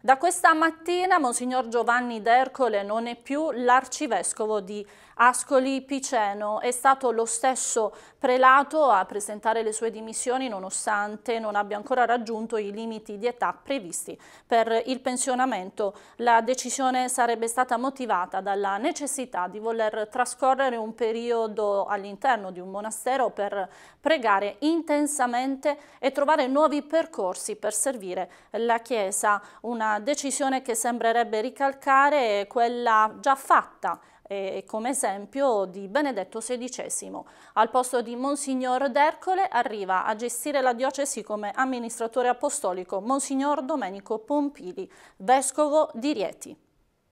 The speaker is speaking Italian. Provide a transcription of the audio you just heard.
Da questa mattina Monsignor Giovanni D'Ercole non è più l'arcivescovo di Ascoli Piceno. È stato lo stesso prelato a presentare le sue dimissioni nonostante non abbia ancora raggiunto i limiti di età previsti per il pensionamento. La decisione sarebbe stata motivata dalla necessità di voler trascorrere un periodo all'interno di un monastero per pregare intensamente e trovare nuovi percorsi per servire la Chiesa. Una una decisione che sembrerebbe ricalcare quella già fatta eh, come esempio di Benedetto XVI. Al posto di Monsignor D'Ercole arriva a gestire la diocesi come amministratore apostolico Monsignor Domenico Pompili, vescovo di Rieti.